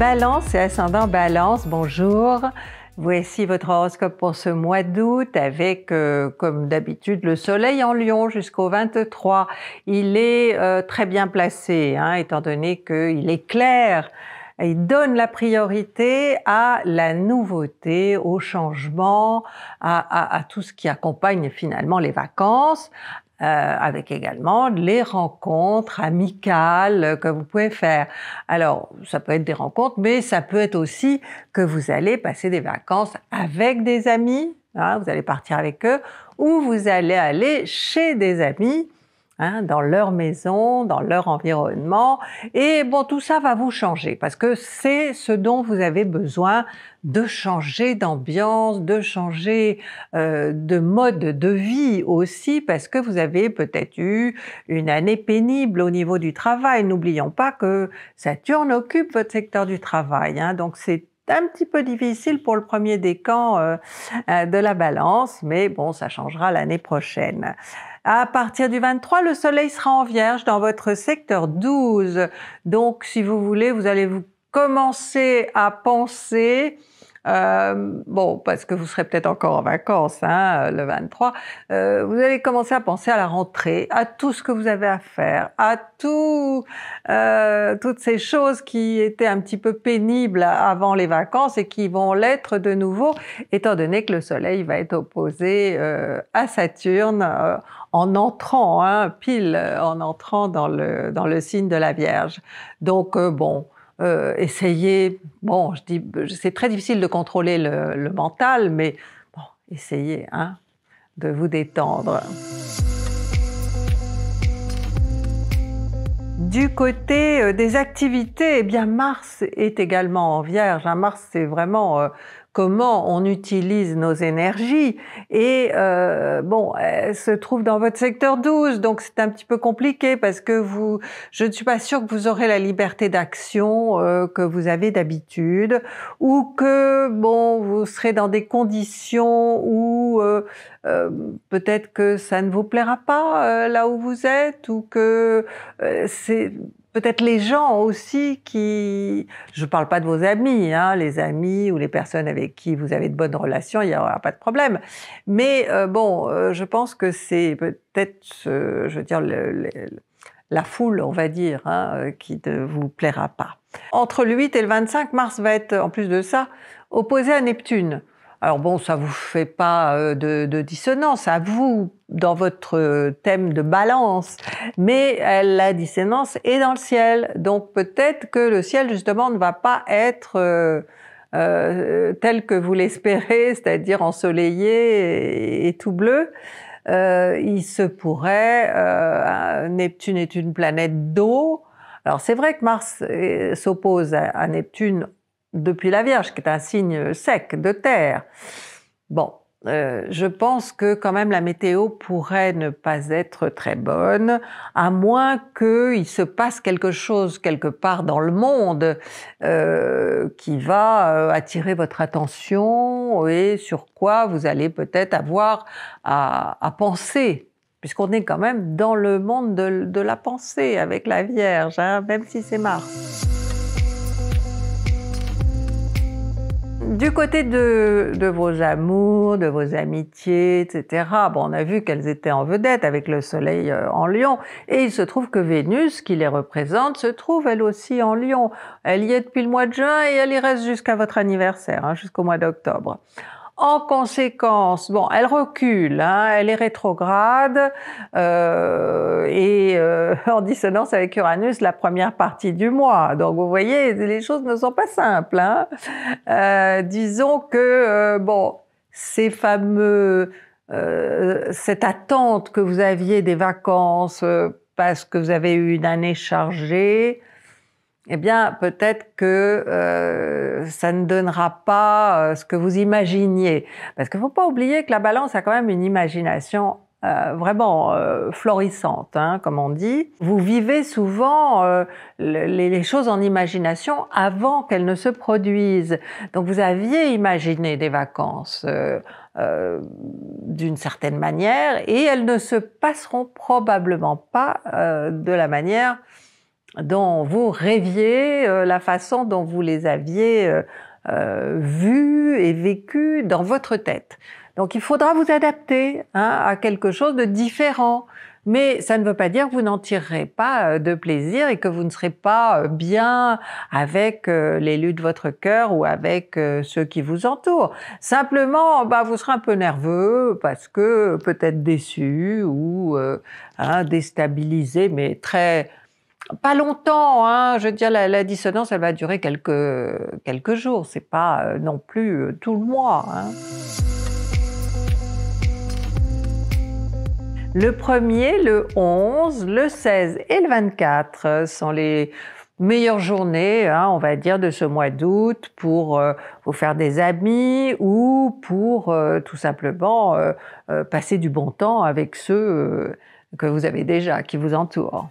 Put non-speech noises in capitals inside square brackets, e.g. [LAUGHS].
Balance et ascendant Balance, bonjour. Voici votre horoscope pour ce mois d'août avec, euh, comme d'habitude, le soleil en lion jusqu'au 23. Il est euh, très bien placé, hein, étant donné qu'il est clair. Il donne la priorité à la nouveauté, au changement, à tout ce qui accompagne finalement les vacances, euh, avec également les rencontres amicales que vous pouvez faire. Alors, ça peut être des rencontres, mais ça peut être aussi que vous allez passer des vacances avec des amis, hein, vous allez partir avec eux, ou vous allez aller chez des amis Hein, dans leur maison, dans leur environnement. Et bon, tout ça va vous changer parce que c'est ce dont vous avez besoin de changer d'ambiance, de changer euh, de mode de vie aussi, parce que vous avez peut-être eu une année pénible au niveau du travail. N'oublions pas que Saturne occupe votre secteur du travail, hein, donc c'est un petit peu difficile pour le premier décan camps euh, euh, de la balance, mais bon, ça changera l'année prochaine. À partir du 23, le soleil sera en vierge dans votre secteur 12. Donc, si vous voulez, vous allez vous commencer à penser euh, bon, parce que vous serez peut-être encore en vacances, hein, euh, le 23, euh, vous allez commencer à penser à la rentrée, à tout ce que vous avez à faire, à tout, euh, toutes ces choses qui étaient un petit peu pénibles avant les vacances et qui vont l'être de nouveau, étant donné que le Soleil va être opposé euh, à Saturne en entrant, hein, pile en entrant dans le, dans le signe de la Vierge. Donc, bon Essayez, euh, essayer, bon, je dis, c'est très difficile de contrôler le, mental, mais bon, essayez hein, de vous détendre. Du côté euh, des activités, eh bien Mars est également en Vierge. Hein. Mars, c'est vraiment euh, comment on utilise nos énergies. Et euh, bon, elle se trouve dans votre secteur 12, donc c'est un petit peu compliqué parce que vous, je ne suis pas sûre que vous aurez la liberté d'action euh, que vous avez d'habitude, ou que bon, vous serez dans des conditions où euh, peut-être que ça ne vous plaira pas là où vous êtes, ou que c'est Peut-être les gens aussi qui, je ne parle pas de vos amis, hein, les amis ou les personnes avec qui vous avez de bonnes relations, il n'y aura pas de problème. Mais euh, bon, euh, je pense que c'est peut-être, je veux dire, la foule, on va dire, hein, euh, qui ne vous plaira pas. Entre le 8 et le 25, Mars va être, en plus de ça, opposé à Neptune. Alors bon, ça vous fait pas euh, de, dissonance à vous dans votre euh, thème de balance, mais la dissonance est dans le ciel. Donc peut-être que le ciel justement ne va pas être euh, tel que vous l'espérez, c'est-à-dire ensoleillé et, tout bleu. il se pourrait, Neptune est une planète d'eau. Alors c'est vrai que Mars s'oppose à Neptune depuis la Vierge, qui est un signe sec de terre. Bon, euh, je pense que quand même la météo pourrait ne pas être très bonne, à moins qu'il se passe quelque chose quelque part dans le monde euh, qui va euh, attirer votre attention et sur quoi vous allez peut-être avoir à, penser puisqu'on est quand même dans le monde de, la pensée avec la Vierge, hein, même si c'est Mars. Du côté de, vos amours, de vos amitiés, etc., bon, on a vu qu'elles étaient en vedette avec le soleil euh, en lion, et il se trouve que Vénus, qui les représente, se trouve elle aussi en lion. Elle y est depuis le mois de juin et elle y reste jusqu'à votre anniversaire, hein, jusqu'au mois d'octobre. En conséquence, bon, elle recule, hein, elle est rétrograde euh, et euh, [LAUGHS] en dissonance avec Uranus la première partie du mois. Donc vous voyez, les choses ne sont pas simples. Hein. Euh, disons que bon, ces fameux, cette attente que vous aviez des vacances parce que vous avez eu une année chargée, eh bien peut-être que euh, ça ne donnera pas euh, ce que vous imaginiez. Parce qu'il ne faut pas oublier que la balance a quand même une imagination euh, vraiment florissante, hein, comme on dit. Vous vivez souvent les, choses en imagination avant qu'elles ne se produisent. Donc vous aviez imaginé des vacances. d'une certaine manière et elles ne se passeront probablement pas de la manière dont vous rêviez, euh, la façon dont vous les aviez euh, euh vus et vécus dans votre tête. Donc il faudra vous adapter hein, à quelque chose de différent. Mais ça ne veut pas dire que vous n'en tirerez pas euh, de plaisir et que vous ne serez pas bien avec l'élu de votre cœur ou avec ceux qui vous entourent. Simplement, bah, vous serez un peu nerveux parce que peut-être déçu ou hein, déstabilisé, mais très pas longtemps, hein. je veux dire, la, dissonance, elle va durer quelques, quelques jours, c'est pas euh, non plus euh, tout le mois. Hein. Le er le 11, le 16 et le 24 sont les meilleures journées, hein, on va dire, de ce mois d'août pour euh, vous faire des amis ou pour tout simplement passer du bon temps avec ceux que vous avez déjà, qui vous entourent.